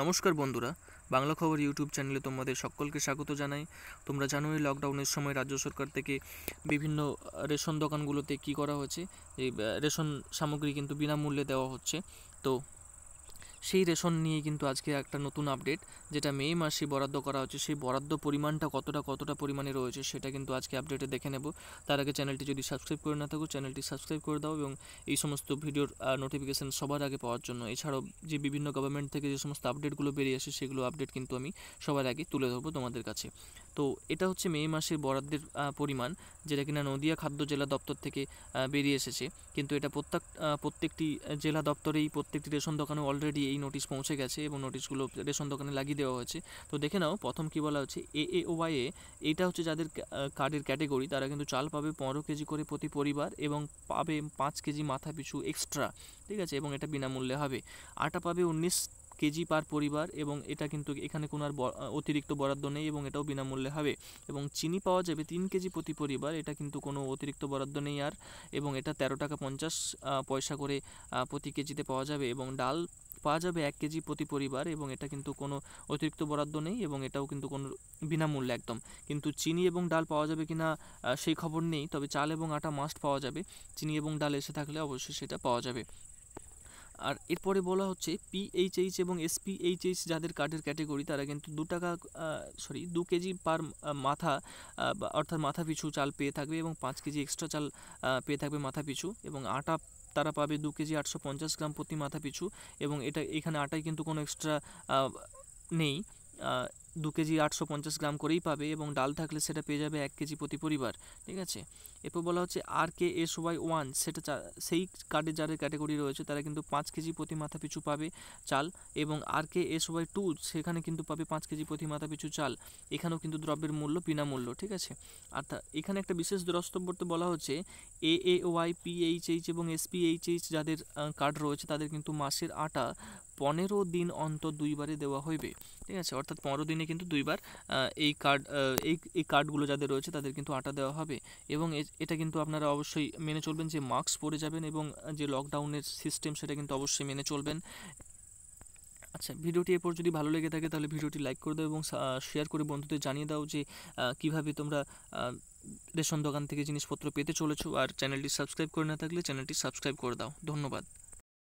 নমস্কার বন্ধুরা বাংলা খবর ইউটিউব চ্যানেলে তোমাদের সকলকে স্বাগত জানাই তোমরা জানো এই লকডাউনের সময় রাজ্য সরকার থেকে বিভিন্ন রেশন দোকানগুলোতে কি করা হয়েছে এই রেশন সামগ্রী কিন্তু বিনামূল্যে দেওয়া হচ্ছে তো সেই রেশন নিয়ে কিন্তু আজকে একটা নতুন আপডেট যেটা মে মাসে বরাদ্দ করা হচ্ছে সেই বরাদ্দ পরিমাণটা কতটা কতটা পরিমাণে রয়েছে সেটা কিন্তু আজকে আপডেটে দেখে নেব তার আগে চ্যানেলটি যদি সাবস্ক্রাইব করে না থাকো চ্যানেলটি সাবস্ক্রাইব করে দাও এবং এই সমস্ত ভিডিওর নোটিফিকেশান সবার আগে পাওয়ার জন্য এছাড়াও যে বিভিন্ন গভর্নমেন্ট থেকে যে সমস্ত আপডেটগুলো বেরিয়ে আসে সেগুলো আপডেট কিন্তু আমি সবার আগে তুলে ধরবো তোমাদের কাছে তো এটা হচ্ছে মে মাসের বরাদ্দের পরিমাণ যেটা কিনা নদিয়া খাদ্য জেলা দপ্তর থেকে বেরিয়ে এসেছে কিন্তু এটা প্রত্যেক প্রত্যেকটি জেলা দপ্তরেই প্রত্যেকটি রেশন দোকানে অলরেডি এই নোটিশ পৌঁছে গেছে এবং নোটিশগুলো রেশন দোকানে লাগিয়ে দেওয়া হয়েছে তো দেখে নাও প্রথম কি বলা হচ্ছে এ এ ওয়াই এ এটা হচ্ছে যাদের কার্ডের ক্যাটেগরি তারা কিন্তু চাল পাবে পনেরো কেজি করে প্রতি পরিবার এবং পাবে পাঁচ কেজি মাথা পিছু এক্সট্রা ঠিক আছে এবং এটা বিনামূল্যে হবে আটা পাবে উনিশ কেজি পার পরিবার এবং এটা কিন্তু এখানে কোনো আর অতিরিক্ত বরাদ্দ নেই এবং এটাও বিনামূল্যে হবে এবং চিনি পাওয়া যাবে তিন কেজি প্রতি পরিবার এটা কিন্তু কোনো অতিরিক্ত বরাদ্দ নেই আর এবং এটা তেরো টাকা পঞ্চাশ পয়সা করে প্রতি কেজিতে পাওয়া যাবে এবং ডাল পাওয়া যাবে এক কেজি প্রতি পরিবার এবং এটা কিন্তু কোনো অতিরিক্ত বরাদ্দ নেই এবং এটাও কিন্তু কোনো বিনামূল্যে একদম কিন্তু চিনি এবং ডাল পাওয়া যাবে কিনা সেই খবর নেই তবে চাল এবং আটা মাস্ট পাওয়া যাবে চিনি এবং ডাল এসে থাকলে অবশ্যই সেটা পাওয়া যাবে আর এরপরে বলা হচ্ছে পিএইচএইচ এবং এসপিএইচএইচ যাদের কার্ডের ক্যাটেগরি তারা কিন্তু দু টাকা সরি দু কেজি পার মাথা অর্থাৎ মাথা পিছু চাল পেয়ে থাকবে এবং পাঁচ কেজি এক্সট্রা চাল পেয়ে থাকবে মাথা পিছু এবং আটা তারা পাবে দু কেজি আটশো পঞ্চাশ গ্রাম প্রতি মাথা পিছু এবং এটা এখানে আটাই কিন্তু কোনো এক্সট্রা নেই দু কেজি আটশো পঞ্চাশ গ্রাম করেই পাবে এবং ডাল থাকলে সেটা পেয়ে যাবে এক কেজি প্রতি পরিবার ঠিক আছে এরপর বলা হচ্ছে R K S Y one সেটা সেই কার্ডে যাদের ক্যাটাগরি রয়েছে তারা কিন্তু পাঁচ কেজি প্রতি মাথা পিছু পাবে চাল এবং R K S Y two সেখানে কিন্তু পাবে পাঁচ কেজি প্রতি মাথা পিছু চাল এখানেও কিন্তু দ্রব্যের মূল্য বিনামূল্য ঠিক আছে আর এখানে একটা বিশেষ দ্রষ্টব্যতে বলা হচ্ছে A A Y P H H এবং এস পি এইচ এইচ যাদের কার্ড রয়েছে তাদের কিন্তু মাসের আটা পনেরো দিন অন্তর দুইবারে দেওয়া হইবে ঠিক আছে অর্থাৎ পনেরো দিনে কিন্তু দুইবার এই কার্ড এই এই কার্ডগুলো যাদের রয়েছে তাদের কিন্তু আটা দেওয়া হবে এবং এটা কিন্তু আপনারা অবশ্যই মেনে চলবেন যে মাস্ক পরে যাবেন এবং যে লকডাউনের সিস্টেম সেটা কিন্তু অবশ্যই মেনে চলবেন আচ্ছা ভিডিওটি এরপর যদি ভালো লেগে থাকে তাহলে ভিডিওটি লাইক করে দাও এবং শেয়ার করে বন্ধুদের জানিয়ে দাও যে কিভাবে তোমরা রেশন দোকান থেকে জিনিসপত্র পেতে চলেছো আর চ্যানেলটি সাবস্ক্রাইব করে না থাকলে চ্যানেলটি সাবস্ক্রাইব করে দাও ধন্যবাদ